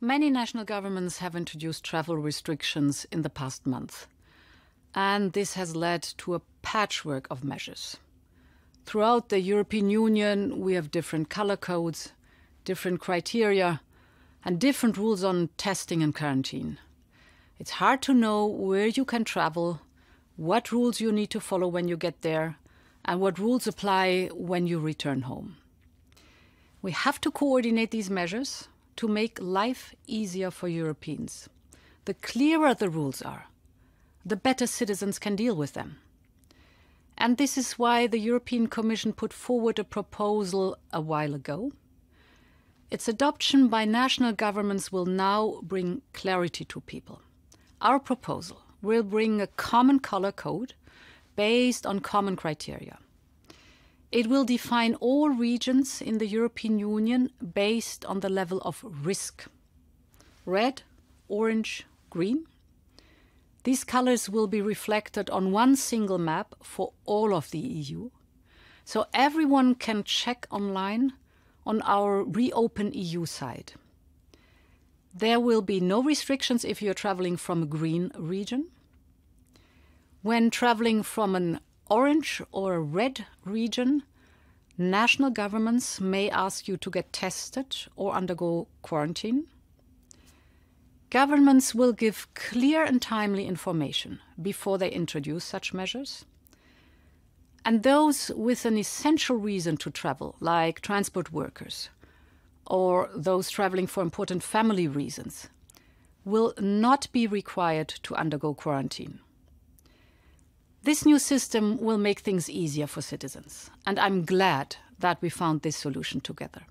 Many national governments have introduced travel restrictions in the past month, and this has led to a patchwork of measures. Throughout the European Union, we have different color codes, different criteria, and different rules on testing and quarantine. It's hard to know where you can travel, what rules you need to follow when you get there, and what rules apply when you return home. We have to coordinate these measures to make life easier for Europeans. The clearer the rules are, the better citizens can deal with them. And this is why the European Commission put forward a proposal a while ago. Its adoption by national governments will now bring clarity to people. Our proposal will bring a common color code based on common criteria. It will define all regions in the European Union based on the level of risk red, orange, green. These colors will be reflected on one single map for all of the EU. So everyone can check online on our Reopen EU site. There will be no restrictions if you're traveling from a green region. When traveling from an orange or a red region, national governments may ask you to get tested or undergo quarantine. Governments will give clear and timely information before they introduce such measures. And those with an essential reason to travel, like transport workers or those traveling for important family reasons, will not be required to undergo quarantine. This new system will make things easier for citizens, and I'm glad that we found this solution together.